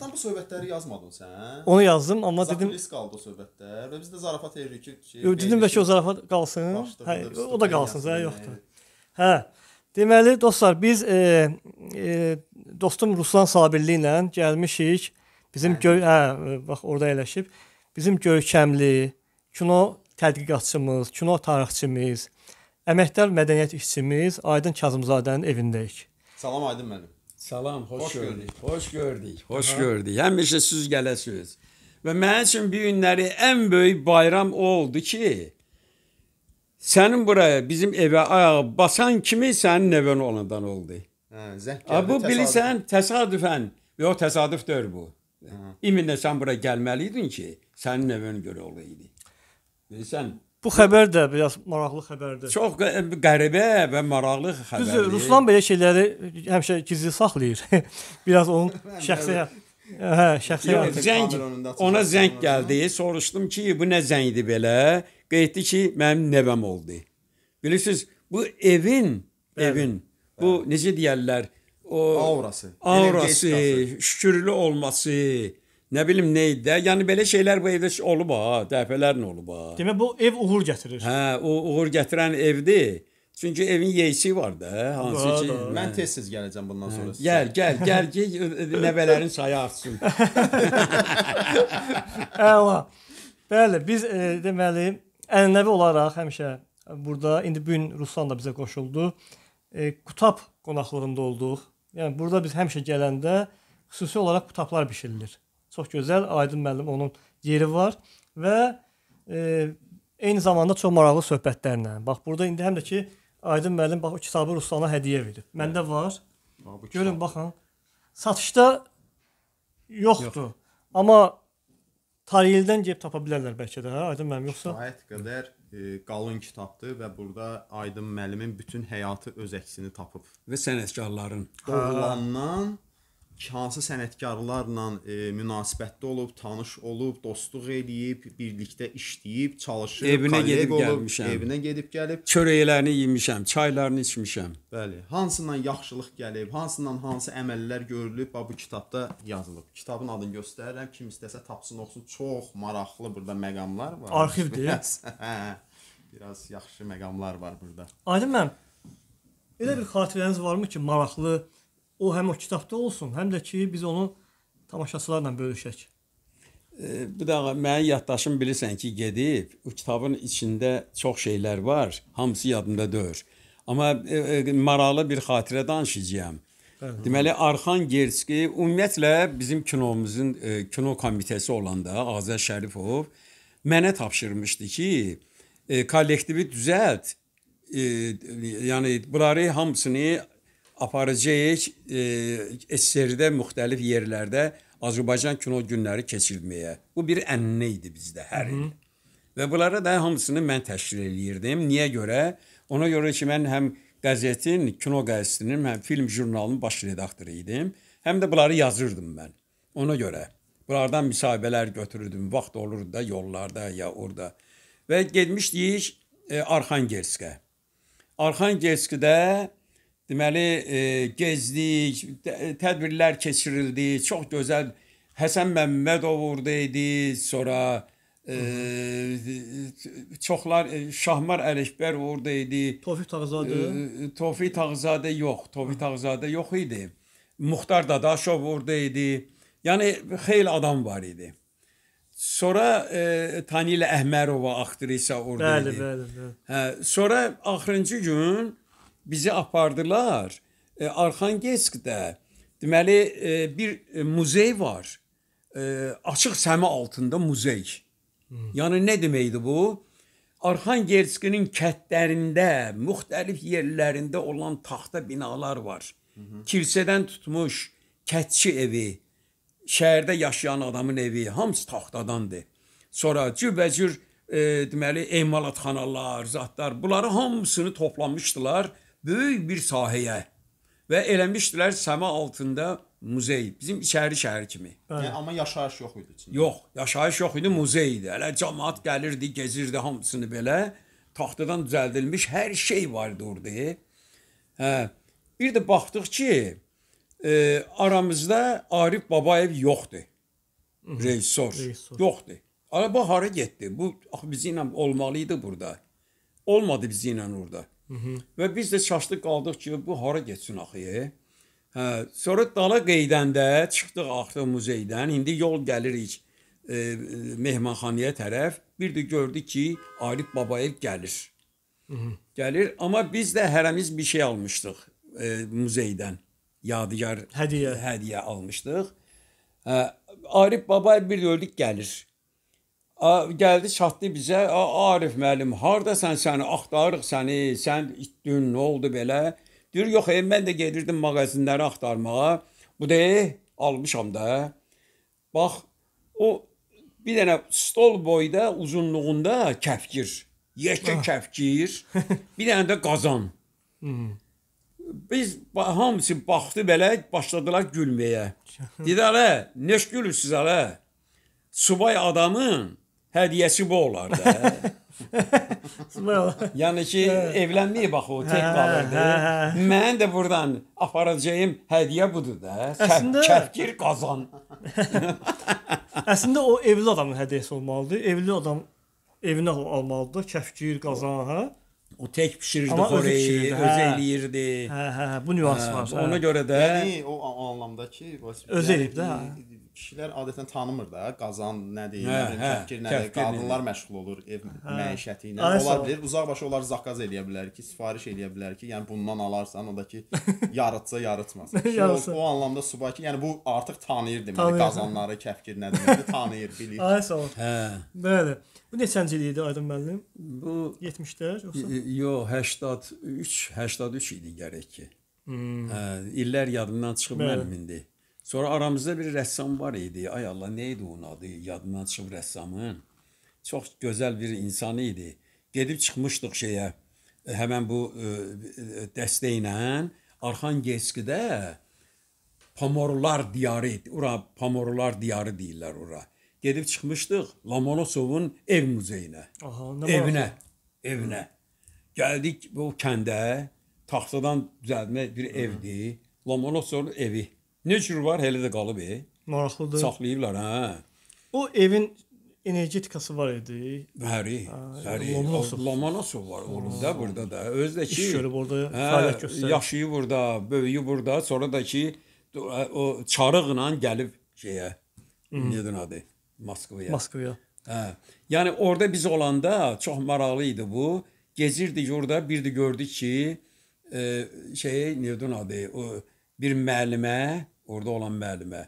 bayaqdan bu söhbətləri yazmadın sən? Onu yazdım, amma Zaten dedim risk qaldı o söhbətlər. Və biz də zarafat eləyirik ki, şey. Dedim bəlkə o zarafat qalsın. Hə, o da qalsın, zərər yoxdur. Hə. Deməli dostlar, biz e, e, dostum Ruslan Sabirli ilə gəlmişik. Bizim göy hə, e, bax orada əyləşib. Bizim görkəmli kino tədqiqatçımız, kino tarixçimiz, əməkdar mədəniyyət işçimiz Aydın Kazımzadənin evindəyik. Salam Aydın müəllim. Salam, xoş, xoş gördük. gördük. Xoş gördük. Xoş Aha. gördük. Həmişə siz gələsiniz. Və mənim üçün bu günləri ən böyük bayram o oldu ki, sənin buraya bizim evə ayağı basan kimi sənin evin olandan oldu. Hə, zəhmət. Bu bilirsən təsadüfən, yox təsadüfdür bu. İmində sən bura gəlməliydin ki, sənin evin görə olaydı. Bilirsən, Bu xəbər də biraz maraqlı xəbərdir. Çox qəribə və maraqlı xəbərdir. Düzdür, Ruslan belə şeyləri həmişə gizli saxlayır. biraz onun şəxsi hə, hə, şəxsi Yox, zəng. Ona zəng gəldi. Soruşdum ki, bu nə zəngdir belə? Qeyd etdi ki, mənim nəvəm oldu. Bilirsiniz, bu evin, bəli, evin bəli. bu necə deyirlər, o aurası, aurası, şükürlü olması, Nə bilim nə idi də. Yəni belə şeylər bu evdə olub ha, dəfələrlə olub ha. Demə bu ev uğur gətirir. Hə, o uğur gətirən evdir. Çünki evin yeyisi var da, hansı ki hə. mən tez-tez gələcəm bundan hə, sonra. Hə, gəl, gəl, gəl ki nəvələrin sayı artsın. Əla. Bəli, biz e, deməli ənənəvi olaraq həmişə burada indi bu gün Ruslan da bizə qoşuldu. E, Qutap qonaqlığında olduq. Yəni burada biz həmişə gələndə xüsusi olaraq qutaplar bişirilir. Çox gözəl Aydın müəllim onun yeri var və e, eyni zamanda çox maraqlı söhbətlərlə. Bax burada indi həm də ki Aydın müəllim bax o kitabı Ruslana hədiyyə verib. Məndə var. Bax, Görün baxın. Satışda yoxdur. Yox. Amma tariyildən gedib tapa bilərlər bəlkə də, hə? Aydın müəllim yoxsa? Şahid qədər e, qalın kitabdır və burada Aydın müəllimin bütün həyatı öz əksini tapıb və sənətkarların doğulandan hansı sənətkarlarla e, münasibətdə olub, tanış olub, dostluq eləyib, birlikdə işləyib, çalışıb, evinə gedib olub, gəlmişəm. Evinə gedib gəlib. Çörəklərini yemişəm, çaylarını içmişəm. Bəli. Hansından yaxşılıq gəlib, hansından hansı əməllər görülüb, bu kitabda yazılıb. Kitabın adını göstərirəm, kim istəsə tapsın, oxusun. Çox maraqlı burada məqamlar var. Arxivdir. hə. Biraz yaxşı məqamlar var burada. Aydın müəllim. Elə bir xatirəniz varmı ki, maraqlı o həm o kitabda olsun, həm də ki biz onu tamaşaçılarla bölüşək. E, bir dəqiqə mənim yaddaşım bilirsən ki, gedib o kitabın içində çox şeylər var, hamısı yadımda deyil. Amma e, e, maraqlı bir xatirə danışacağam. Bəli. Deməli Arxan Gerski ümumiyyətlə bizim kinomuzun e, kino komitəsi olanda Azər Şərifov mənə tapşırmışdı ki, e, kollektivi düzəlt. E, yəni bunları hamısını aparacağıq e, SSR-də müxtəlif yerlərdə Azərbaycan kino günləri keçirilməyə. Bu bir ənnə idi bizdə hər il. Və bunlara da hamısını mən təşkil eləyirdim. Niyə görə? Ona görə ki, mən həm qəzetin, kino qəzetinin, həm film jurnalının baş redaktoru idim, həm də bunları yazırdım mən. Ona görə bunlardan müsahibələr götürürdüm. Vaxt olurdu da yollarda ya orada. Və getmişdik e, Arxangelskə. Arxangelskdə deməli e, gezdik, tədbirlər keçirildi, çox gözəl Həsən Məmmədov orada idi, sonra Hı -hı. E, çoxlar e, Şahmar Ələkbər orada idi. Tofiq Tağızadə? E, e, Tofiq Tağızadə yox, Tofiq Tağızadə yox idi. Muxtar Dadaşov orada idi. Yəni xeyli adam var idi. Sonra e, Tanilə Əhmərova aktrisa orada bəli, idi. Bəli, bəli. Hə, sonra axırıncı gün bizi apardılar. E, Arxangelsdə deməli e, bir e, muzey var. E, açıq səma altında muzey. Hmm. Yəni nə deməkdir bu? Arxangelskinin kətlərində, müxtəlif yerlərində olan taxta binalar var. Hmm. Kirsədən tutmuş kətçi evi, şəhərdə yaşayan adamın evi hamısı taxtadandır. Sonra cürbəcür e, deməli emalatxanalar, zadlar, bunları hamısını toplamışdılar böyük bir sahəyə və eləmişdilər səma altında muzey. Bizim içəri şəhər kimi. Yəni amma yaşayış yox idi içində. Yox, yaşayış yox idi, muzey idi. Hələ cəmaət gəlirdi, gəzirdi hamısını belə. Taxtadan düzəldilmiş hər şey vardı orada. Hə. Bir də baxdıq ki, e, aramızda Arif Babayev yoxdur. Rejissor. Yoxdur. Araba hara getdi? Bu axı bizimlə olmalı idi burada. Olmadı bizimlə orada. Və biz də şaşdıq qaldıq ki, bu hara getsin axı? Hə, sonra dala qeydəndə çıxdıq axırı muzeydən. İndi yol gəlirik e, mehmanxanaya tərəf. Bir də gördük ki, Arif Babayev gəlir. Hı -hı. Gəlir, amma biz də hərəmiz bir şey almışdıq e, muzeydən. Yadigar hədiyyə hədiyyə almışdıq. Hə, Arif Babayev bir gördük gəlir gəldi çatdı bizə. Arif müəllim, hardasan sən? Axtarırıq səni. Sən itdin, nə oldu belə? Deyir, yox, e, mən də gedirdim mağazinləri axtarmağa. Bu da e, almışam da. Bax, o bir dənə stol boyda uzunluğunda kəfkir, yekə ah. kəfkir, bir dənə də qazan. Hmm. Biz hamısı baxdı belə, başladılar gülməyə. Dedi hələ, neş gülürsüz hələ? Subay adamın Hədiyəsi bu olar da. Hə. yəni ki, hə. evlənməyə bax o hə, tək qalırdı. Mən də burdan aparacağım hədiyyə budur da. Əslində kəfkir qazan. Əslində o evli adamın hədiyyəsi olmalıdı. Evli adam evinə almalıdır kəfkir qazan, hə? O tək pişirirdi xoreyi, öz eləyirdi. Hə, hə, bu nüans var. Ona görə də yəni o anlamda ki, öz eləyib də kişilər adətən tanımır da, qazan nədir, hə, hə, kəfkir nədir, qadınlar məşğul olur ev hə. məişəti ilə. Ola bilər, uzaqbaşı onlar zakaz eləyə bilər ki, sifariş eləyə bilər ki, yəni bundan alarsan, odakı yarıtsa yarıtmasın. o, o anlamda subay ki, yəni bu artıq yəni tanıyır deməli hə. tanıyır. qazanları, kəfkir nə deməkdir, tanıyır, bilir. Ay sağ ol. Hə. Bəli. Bu neçənci il idi Aydın müəllim? Bu 70-də yoxsa? Yox, 83, 83 idi gərək ki. Hmm. Hə, illər yadımdan çıxıb mənim indi. Sonra aramızda bir rəssam var idi. Ay Allah, nə idi onun adı? Yadımdan çıxıb rəssamın. Çox gözəl bir insan idi. Gedib çıxmışdıq şeyə. E, Həmin bu e, e, dəstə ilə Arxangelskidə Pomorlar diyarı, ora Pomorlar diyarı deyirlər ora. Gedib çıxmışdıq Lamonosovun ev muzeyinə. Aha, nə evinə, var? evinə. Gəldik bu kəndə, taxtadan düzəlmə bir evdir. Lamonosovun evi. Nə cür var, hələ də qalıb. E? Maraqlıdır. Saxlayıblar, hə. O evin energetikası var idi. Bəli, bəli. Lomonosov var oğlum da burada da. Öz də ki, iş görüb orada hə, fəaliyyət göstərir. Yaşıyı burada, böyüyü burada, sonra da ki o çarıqla gəlib şeyə. Nədir adı? Moskvaya. Moskvaya. Hə. Yəni orada biz olanda çox maraqlı idi bu. Gezirdik orada, bir də gördük ki, e, şey, nədir adı? O bir müəllimə orada olan müəllimə.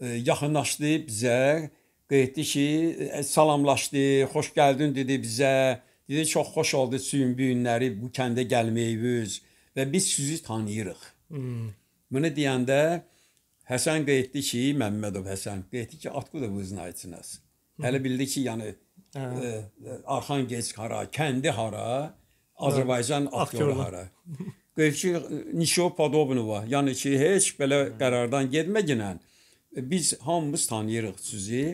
E, yaxınlaşdı bizə, qeyddi ki, e, salamlaşdı, xoş gəldin dedi bizə. Dedi çox xoş oldu sizin bu günləri bu kəndə gəlməyiniz və biz sizi tanıyırıq. Hmm. Bunu deyəndə Həsən qeyddi ki, Məmmədov Həsən qeyddi ki, atqı da bu znayçınız. Hmm. Hələ bildi ki, yəni hə. e, Arxan Gec hara, kəndi hara, Azərbaycan hə, aktyoru hara. qövki nişo podobnova. Yəni ki, heç belə qərardan getməginən e, biz hamımız tanıyırıq sizi.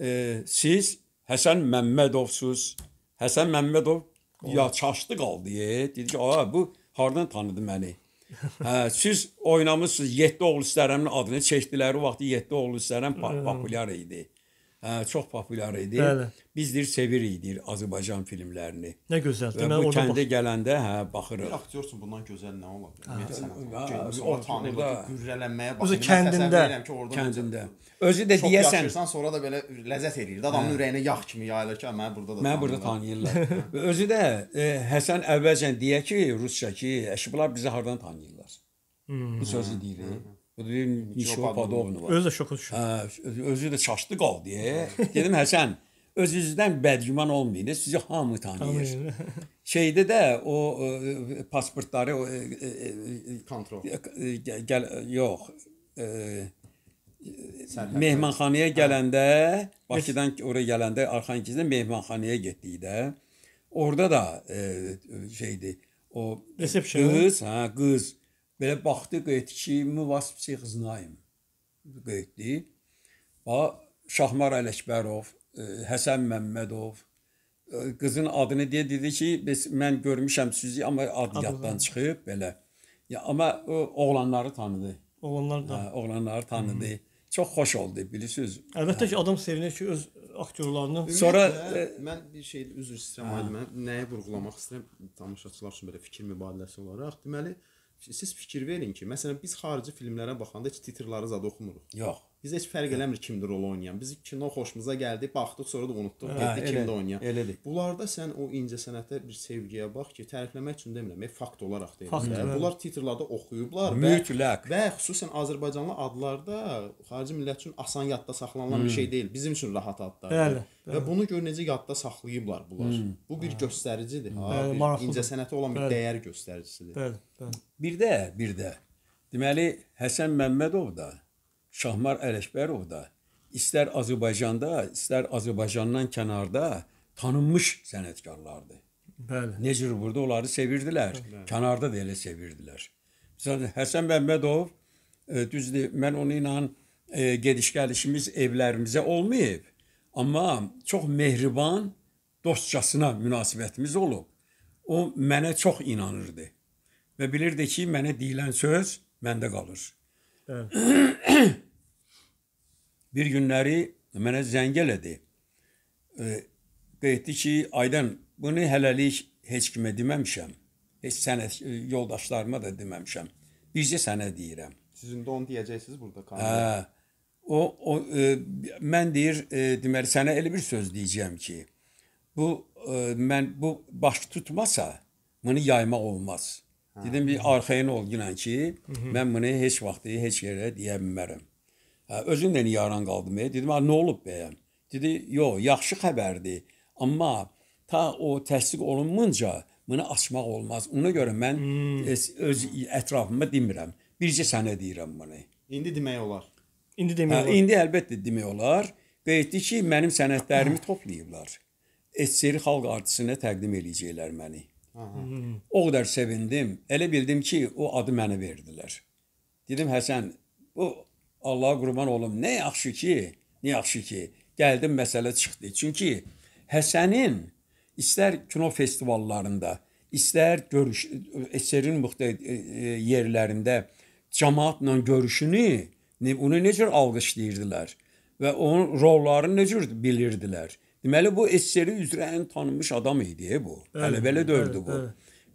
E, siz Həsən Məmmədovsuz. Həsən Məmmədov ya çaşdı qaldı. Dedi ki, "A, bu hardan tanıdı məni?" hə, siz oynamısınız 7 oğlu istərəmin adını çəkdilər. O vaxt 7 oğlu istərəm populyar idi. Ə, çox populyar idi. Bəli. Biz deyir sevirik deyir Azərbaycan filmlərini. Nə gözəldir. Və mən bu kəndə bax... gələndə hə baxırıq. Bir aktyorsun bundan gözəl nə ola bilər? Hə, hə, o tanrıda qürrələnməyə baxır. Özü kəndində. Ki, kəndində. Özü də deyəsən, yaşırsan, sonra da belə ləzzət eləyir. Adamın hə. ürəyinə yağ kimi yayılır ki, məni burada da məni burada tanıyırlar. Və özü də e, Həsən əvvəlcən deyə ki, rusca ki, əşblar bizi hardan tanıyırlar. Hmm. Bu sözü deyir. Dedim, nişo podobnova. Özü də şoka düşdü. Hə, özü də çaşdı qaldı. Dedim Həsən, özünüzdən bədgüman olmayın. Sizi hamı tanıyır. Şeydə də o ə, e, e, pasportları o ə, e, ə, kontrol. Gəl yox. Ə, mehmanxanaya gələndə, Bakıdan oraya gələndə Arxangizdə mehmanxanaya getdikdə orada da e, şeydi o resepsiyon qız, hə, qız Belə baxdı, qeyd ki, Muvas Psixznaim qeyddi. Va Şahmar Ələkbərov, e, Həsən Məmmədov e, qızın adını deyə dedi ki, biz mən görmüşəm sizi, amma ad yaddan çıxıb belə. Ya amma o oğlanları tanıdı. Oğlanlar da. Hə, oğlanları tanıdı. Hı. Çox xoş oldu, bilirsiniz. Əlbəttə hə. ki, adam sevinir ki, öz aktyorlarını. Sonra ə, e, mən bir şey üzr istəyirəm, hə. mən nəyi vurğulamaq istəyirəm tamaşaçılar üçün belə fikir mübadiləsi olaraq. Deməli, ə, siz fikir verin ki, məsələn biz xarici filmlərə baxanda heç titrləri zad oxumuruq. Yox. Biz heç fərq eləmir kimdir rol oynayan. Biz kino xoşumuza gəldi, baxdıq, sonra da unutduq. Getdi kimdə oynayır. Elədir. Bunlarda sən o incəsənətə bir sevgiyə bax ki, tərifləmək üçün demirəm, e, fakt olaraq deyirəm. Də. Hə, bunlar titrlarda oxuyublar Mütləq. və və xüsusən Azərbaycanlı adlarda xarici millət üçün asan yadda saxlanılan hmm. bir şey deyil. Bizim üçün rahat adlardır. Bəli. Və bunu gör necə yadda saxlayıblar bunlar. Hmm. Bu bir göstəricidir. Ha, bir incəsənətə olan bir bəli. dəyər göstəricisidir. Bəli, bəli. Bir də, bir də. Deməli Həsən Məmmədov da Şahmar Ələkbərov da istər Azərbaycanda, istər Azərbaycandan kənarda tanınmış sənətkarlardı. Bəli. Necür burada onları sevirdilər. Bəli. Kənarda da elə sevirdilər. Məsələn Həsən Məmmədov e, düzdür, mən onu ilə e, gediş-gəlişimiz evlərimizə olmayıb. Amma çox mehriban, dostcasına münasibətimiz olub. O mənə çox inanırdı və bilirdi ki, mənə deyilən söz məndə qalır bir günləri mənə zəng elədi. Qeyd etdi ki, Aydan, bunu hələlik heç kimə deməmişəm. Heç sənə e, yoldaşlarıma da deməmişəm. Bircə sənə deyirəm. Siz indi onu deyəcəksiniz burada kanalda. Hə. O, o e, mən deyir, e, deməli sənə elə bir söz deyəcəm ki, bu e, mən bu baş tutmasa bunu yaymaq olmaz. Dedim bir arxayın ol günən ki, mən bunu heç vaxt heç yerə deyə bilmərəm. Hə, özümlə yaran qaldım. E. Dedim, nə olub bəyəm? Dedi, yox, yaxşı xəbərdir. Amma ta o təsdiq olunmunca bunu açmaq olmaz. Ona görə mən hmm. öz ətrafıma demirəm. Bircə sənə deyirəm bunu. İndi demək olar. İndi demək hə, olar. İndi əlbəttə demək olar. Qeyddir ki, mənim sənədlərimi hə. toplayıblar. SSR xalq artistinə təqdim eləyəcəklər məni. Aha. O qədər sevindim. Elə bildim ki, o adı mənə verdilər. Dedim Həsən, bu Allaha qurban olum. Nə yaxşı ki, nə yaxşı ki, gəldim məsələ çıxdı. Çünki Həsənin istər kino festivallarında, istər görüş eserin müxtəlif e, e, yerlərində cəmaatla görüşünü onu necə alqışlayırdılar və onun rollarını necə bilirdilər. Deməli bu SSR üzrə ən tanınmış adam idi e, bu. Hələ belə dövrdü bu.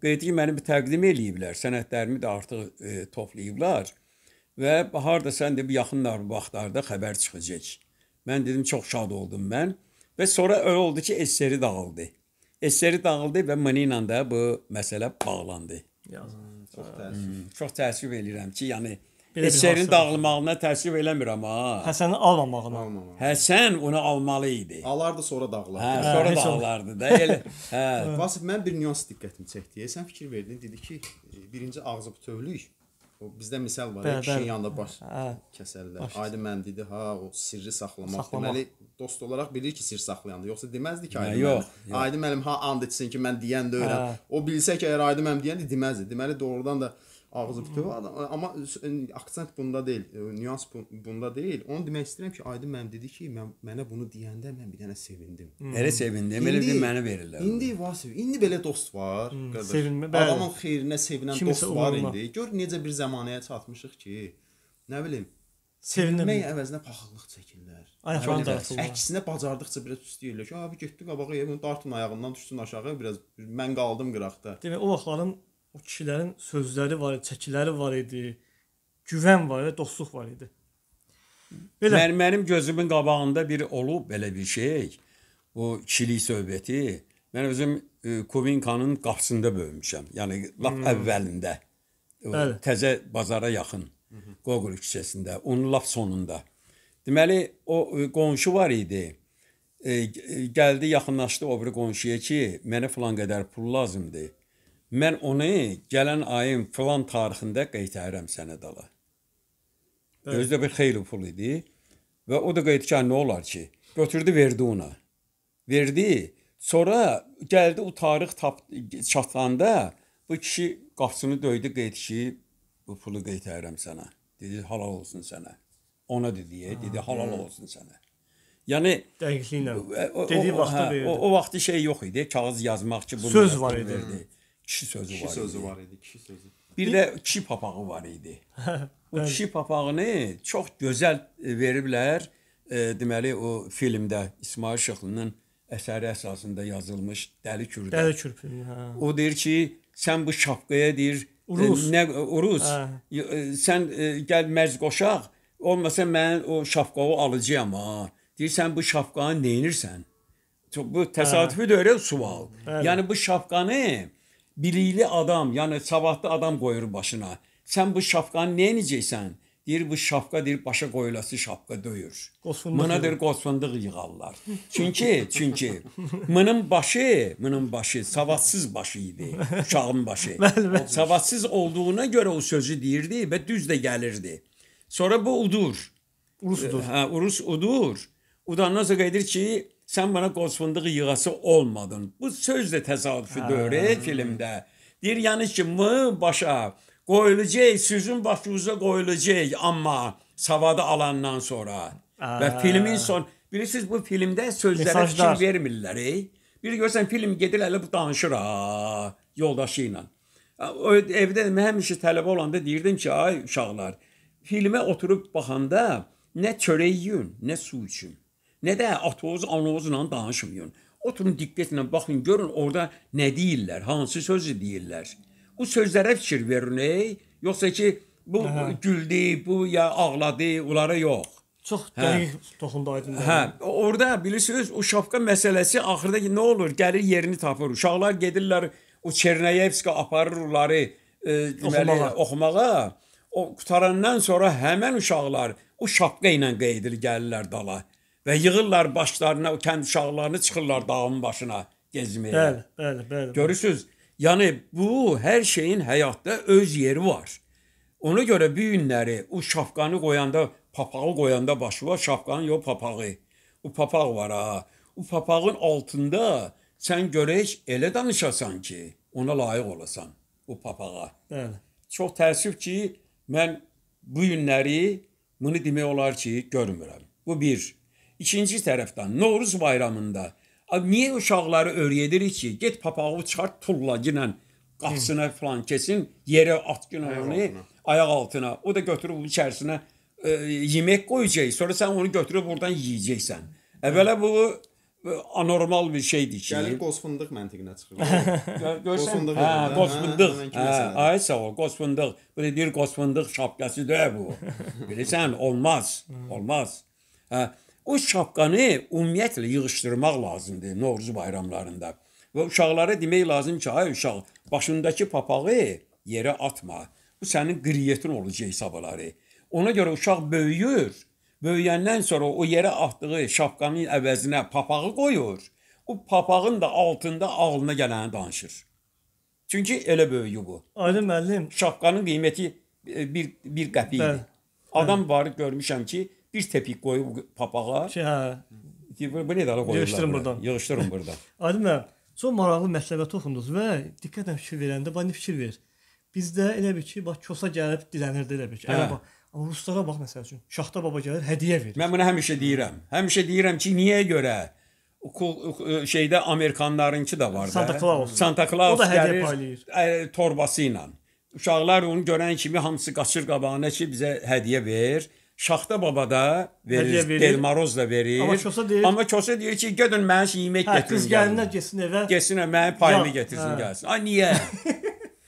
Qeydiki məni təqdim eləyiblər, sənədlərimi də artıq e, toplayıblar və baharda sən də yaxın vaxtlarda xəbər çıxacaq. Mən dedim çox şad oldum mən və sonra elə oldu ki, SSR dağıldı. SSR dağıldı və mənimlə də bu məsələ bağlandı. Yazın. Çox təəssüf. Hmm, çox təəssüf eləyirəm ki, yəni Eserin dağılmağına təəssüf eləmir amma. Həsəni almamağına. Almamağı. Həsən onu almalı idi. Alardı sonra dağılardı. Hə, hə sonra hə, dağılardı da. Elə. Hə. Vasif mən bir nüans diqqətimi çəkdi. E, sən fikir verdin, dedi ki, e, birinci ağzı bütövlük. O bizdə misal var, e, bəl, kişinin yanında baş hə, kəsərlər. Baş. Aydın mən dedi, ha, o sirri saxlamaq. saxlamaq. Deməli dost olaraq bilir ki, sir saxlayandır. Yoxsa deməzdi ki, aydın hə, yox, mənim. Yox. Aydın mənim ha and etsin ki, mən deyən də öyrən. Hə. O bilsə ki, əgər aydın mənim deyəndir, deməzdi. Deməli doğrudan da ağzı bütöv hmm. adam, amma aksent bunda deyil, e, nüans bunda deyil. Onu demək istəyirəm ki, Aydın mənim dedi ki, mən mənə bunu deyəndə mən bir dənə sevindim. Hmm. Elə sevindim, elə bir mənə verirlər. İndi Vasif, indi belə dost var, hmm, qardaş. Sevinmə, bəli. Adamın xeyrinə sevinən Kimisə dost var indi. Gör necə bir zəmanəyə çatmışıq ki, nə bilim, sevinmək əvəzinə paxıllıq çəkirlər. Ayaqdan dartılır. Əksinə bacardıqca biraz üstəyirlər ki, abi getdi qabağa, bunu dartın ayağından düşsün aşağı, biraz mən qaldım qıraqda. Demək, o vaxtların o kişilərin sözləri var idi, çəkiləri var idi, güvən var idi, dostluq var idi. Belə Mən, mənim gözümün qabağında bir olub belə bir şey. Bu kişilik söhbəti. Mən özüm e, Kovinkanın qapısında böyümüşəm. Yəni lap hmm. əvvəlində. E, Bəli. Təzə bazara yaxın. Qogol küçəsində, onun lap sonunda. Deməli o e, qonşu var idi. E, e gəldi yaxınlaşdı o bir qonşuya ki, mənə filan qədər pul lazımdır Mən onu gələn ayın filan tarixində qeytəyirəm sənə dala. Evet. Özü də bir xeyli pul idi. Və o da qeytkar nə olar ki? Götürdü verdi ona. Verdi. Sonra gəldi o tarix tap çatanda bu kişi qapısını döydü qeyd ki, bu pulu qeytəyirəm sənə. Dedi halal olsun sənə. Ona dedi, dedi halal hı. olsun sənə. Yəni dəqiqliklə dediyi vaxtda hə, verdi. O, o vaxtı şey yox idi, kağız yazmaq ki, bunu söz var idi. Verdi kişi sözü kişi var idi. sözü var idi, kişi sözü. Bir də kişi papağı var idi. o kişi papağını çox gözəl e, veriblər. E, deməli o filmdə İsmail Şıxlının əsəri əsasında yazılmış Dəli Kürdü. Dəli Kürd filmi, hə. O deyir ki, sən bu şapkaya deyir e, Uruz. Nə Uruz? Hə. Sən e, gəl mərz qoşaq. Olmasa mən o şapkağı alacağam ha. Deyirsən bu şapkanı neyinirsən? Bu təsadüfi də elə sual. Bəli. Yəni bu şapkanı bilikli adam, yəni savadlı adam qoyur başına. Sən bu şapkanı nə edəcəksən? Deyir bu şapka deyir başa qoyulası şapka döyür. Mına deyir qosunduq yığarlar. Çünki çünki mının başı, mının başı savadsız başı idi. Uşağın başı. savadsız olduğuna görə o sözü deyirdi və düz də gəlirdi. Sonra bu udur. Urus udur. Hə, Urus udur. Udandan sonra gedir ki, sən mənə qoz fındıq yığası olmadın. Bu söz də təsadüfi deyil filmdə. Deyir yəni ki, m başa qoyulacaq, sözün başımıza qoyulacaq, amma savadı alandan sonra. Aa. Və filmin son bilirsiniz bu filmdə sözlərə Mesajlar. fikir vermirlər. Ey. Bir görsən film gedir elə bu danışır ha yoldaşı ilə. O evdə mən həmişə tələbə olanda deyirdim ki, ay uşaqlar, filmə oturub baxanda nə çörək yeyün, nə su için. Nə də atoz, anozla danışmayın. Oturun diqqətlə baxın, görün orada nə deyirlər, hansı sözü deyirlər. Bu sözlərə fikir verin, ey, yoxsa ki bu Hə. hə. güldü, bu ya ağladı, onlara yox. Çox Hə. dəqiq toxundu aydın. Hə, orada bilirsiniz, o şapka məsələsi axırda ki, nə olur? Gəlir yerini tapır. Uşaqlar gedirlər o Çernayevskə aparır onları e, deməli Oxumağa. oxumağa. O qutarandan sonra həmin uşaqlar o şapka ilə qeydir gəlirlər dala və yığırlar başlarına o kənd uşaqlarını çıxırlar dağın başına gezməyə. Bəli, bəli, bəli. Görürsüz? Yəni bu hər şeyin həyatda öz yeri var. Ona görə bu günləri o şapkanı qoyanda, papağı qoyanda başıva şapkanın yox papağı. O papaq var ha. O papağın altında sən görək elə danışasan ki, ona layiq olasan o papağa. Bəli. Çox təəssüf ki, mən bu günləri bunu demək olar ki, görmürəm. Bu bir. İkinci tərəfdən Novruz bayramında Abi niyə uşaqları öyrədirik ki, get papağı çıxart tulla ilə qapısına falan kesin, yerə at gün onu, ayaq altına. O da götürüb içərisinə e, yemək qoyacaq. Sonra sən onu götürüb oradan yeyəcəksən. Əvvəla bu e, anormal bir şeydir ki. Gəlir qoz fındıq məntiqinə çıxır. Qoz fındıq. Hə, qoz fındıq. Ay sağ ol, qoz fındıq. Belə deyir qoz fındıq şapkasıdır bu. Bilirsən, olmaz. Olmaz. Hə, O şapkanı ümumiyyətlə yığışdırmaq lazımdır Novruz bayramlarında. Və uşaqlara demək lazım ki, ay uşaq, başındakı papağı yerə atma. Bu sənin qriyetin olacaq hesabaları. Ona görə uşaq böyüyür. Böyüyəndən sonra o yerə atdığı şapkanın əvəzinə papağı qoyur. O papağın da altında ağlına gələni danışır. Çünki elə böyüyü bu. Alim müəllim, şapkanın qiyməti e, bir bir qəpikdir. Adam var görmüşəm ki, bir tepik koyup papağa. Şey, hə. Ki, bu nə dala qoyurlar. Yığışdırın buradan. Yığışdırın buradan. Aydın müəllim, çox maraqlı mətləbə toxundunuz və diqqətlə fikir verəndə bana fikir ver. Bizdə elə bir ki, bax Kosa gəlib dilənirdi elə bir ki. Hə. Amma ruslara bax məsəl üçün, Şaxta baba gəlir, hədiyyə verir. Mən bunu həmişə deyirəm. Həmişə deyirəm ki, niyə görə? E, şeydə Amerikanlarınki də var da. Santa Claus. Santa Claus o da hədiyə paylayır. Ə, e, torbası ilə. Uşaqlar onu görən kimi hamısı qaçır qabağına ki, bizə hədiyyə ver. Şaxta Baba da verir, verir. Delmaroz da verir. Amma Kosa deyir, amma Kosa deyir ki, gedin mənim üçün yemək hə, gətirin. Hə, gəlinlər getsin evə. Getsin evə, mənim payımı gətirsin hə. gəlsin. Ay niyə?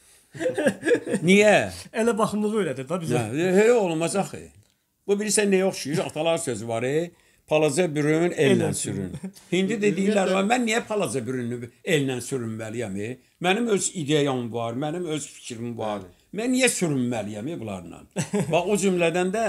niyə? Elə baxımlılığı öyrədir da bizə. Hə, Elə hə, olmaz axı. Bu bilirsən nəyə oxşayır? Atalar sözü var, e? Palaca bürün, ellə sürün. Hindi də deyirlər, mən niyə palaca bürünü ellə sürünməliyəm? E? Mənim öz ideyam var, mənim öz fikrim var. Mən niyə sürünməliyəm e, bunlarla? Bax o cümlədən də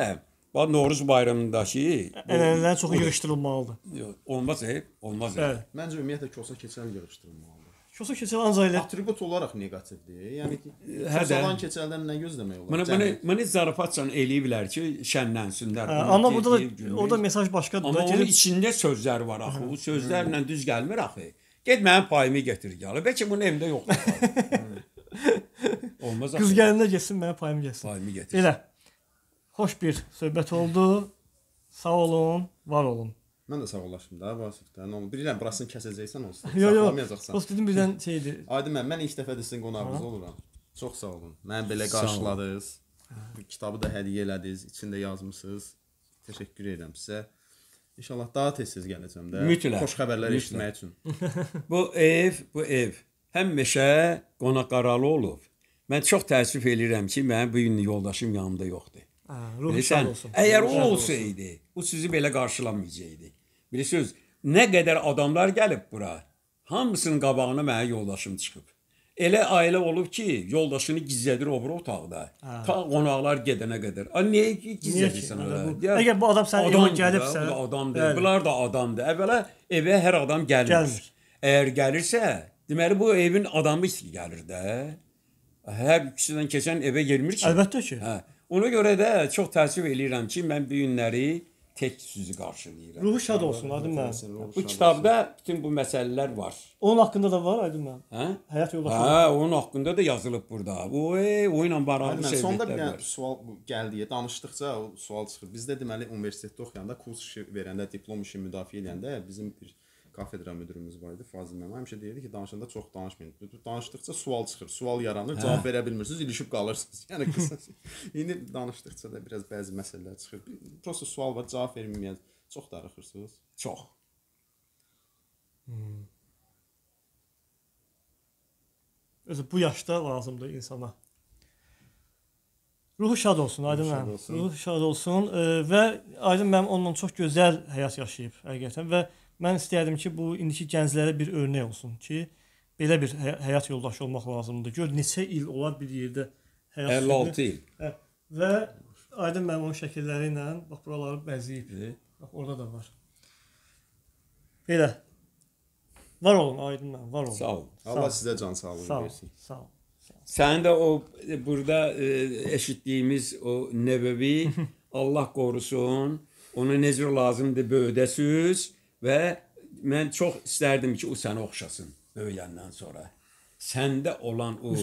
Bax Novruz bayramındakı ənənələr e, e, çox yığışdırılmalıdır. Olmaz, e, olmaz. E. Məncə ümumiyyətlə kosa keçəl yığışdırılmalıdır. Kosa keçəl ancaq elə atribut olaraq negativdir. Yəni hə, kosalan keçəldən nə gözləmək olar? Mənə mənə mənə zarafatla eləyiblər ki, şənlənsinlər. Hə, amma burada da orada mesaj başqadır. Amma onun içində sözlər var axı. Bu sözlərlə düz gəlmir axı. Get mənim payımı gətir gəl. Bəlkə bunun evində yoxdur. Olmaz axı. Qız gəlində getsin mənim payımı gəlsin. Payımı gətir. Elə. Xoş bir söhbət oldu. Sağ olun, var olun. Mən də sağollaşım da, Vasif də. Nə olur? Bilirəm, burasını kəsəcəksən olsun. Saxlamayacaqsan. Yox, dedim birdən şey idi. Aydın mən, mən ilk dəfədir sizin qonağınız oluram. Çox sağ olun. Məni belə qarşıladınız. Bu kitabı da hədiyyə elədiniz, içində yazmısınız. Təşəkkür edirəm sizə. İnşallah daha tez-tez gələcəm də. Mütləq. Xoş xəbərlər eşitmək üçün. bu ev, bu ev həm meşə qonaqqaralı olub. Mən çox təəssüf eləyirəm ki, mənim bu gün yoldaşım yanımda yoxdur. Hə, Bilirsən, əgər o olsaydı, o sizi belə qarşılamayacaqdı. Bilirsiniz, nə qədər adamlar gəlib bura, hamısının qabağına mənim yoldaşım çıxıb. Elə ailə olub ki, yoldaşını gizlədir o bir otaqda. Hə. Ta qonaqlar gedənə qədər. A niyə gizlədirsən elə? Əgər bu adam sənə adam gəlibsə, bu adamdır. Bəli. Bunlar da adamdır. Əvvəla evə hər adam gəlmir. Gəlmir. Əgər gəlirsə, deməli bu evin adamı gəlir də. Hər ikisindən keçən evə girmir ki. Əlbəttə ki. Hə. Ona görə də çox təəssüf eləyirəm ki, mən bu günləri tək sizi qarşılayıram. Ruhu şad olsun Aydın müəllim. Bu kitabda bütün bu məsələlər var. Onun haqqında da var Aydın müəllim. Hə? Həyat yoldaşı. Hə, onun haqqında da yazılıb burada. O, e, o ilə bağlı şeylər. Sonda bir var. sual gəldi. Danışdıqca o sual çıxır. Bizdə deməli universitetdə oxuyanda kurs işi verəndə, diplom işi müdafiə edəndə bizim bir kafedra müdirimiz var idi Fazil müəllim. Həmişə deyirdi ki, danışanda çox danışmayın. Danışdıqca sual çıxır, sual yaranır, hə? cavab verə bilmirsiniz, ilişib qalırsınız. Yəni qısa. İndi danışdıqca da biraz bəzi məsələlər çıxır. Prosta sual var, cavab verməyən çox darıxırsınız. Çox. Hmm. Özü bu yaşda lazımdır insana. Ruhu şad olsun, Aydın mənim. Ruhu şad olsun və Aydın mənim onunla çox gözəl həyat yaşayıb həqiqətən və Mən istəyərdim ki, bu indiki gənclərə bir örnək olsun ki, belə bir hə həyat yoldaşı olmaq lazımdır. Gör neçə il olar bir yerdə həyat 56 il. Hə, və aydın mənim onun şəkilləri ilə bax buraları bəzəyib. Bax orada da var. Belə. Var olun aydın mənim, var olun. Sağ olun. Allah sağ sizə can sağlığı sağ versin. Sağ olun. Sən də o burada e, eşitdiyimiz o nəvəvi Allah qorusun. Onu necə lazımdır böyüdəsiz. Və mən çox istərdim ki, o sənə oxşasın böyüyəndən sonra. Səndə olan o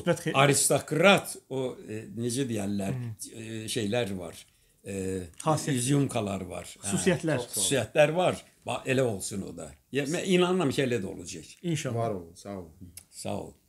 aristokrat, o e, necə deyirlər, e, şeylər var. E, Xasiyyətlər var. Xüsusiyyətlər. Hə, xüsusiyyətlər var. Bax elə olsun o da. Ya mən inanıram ki, elə də olacaq. İnşallah. Var olun, sağ olun. Sağ olun.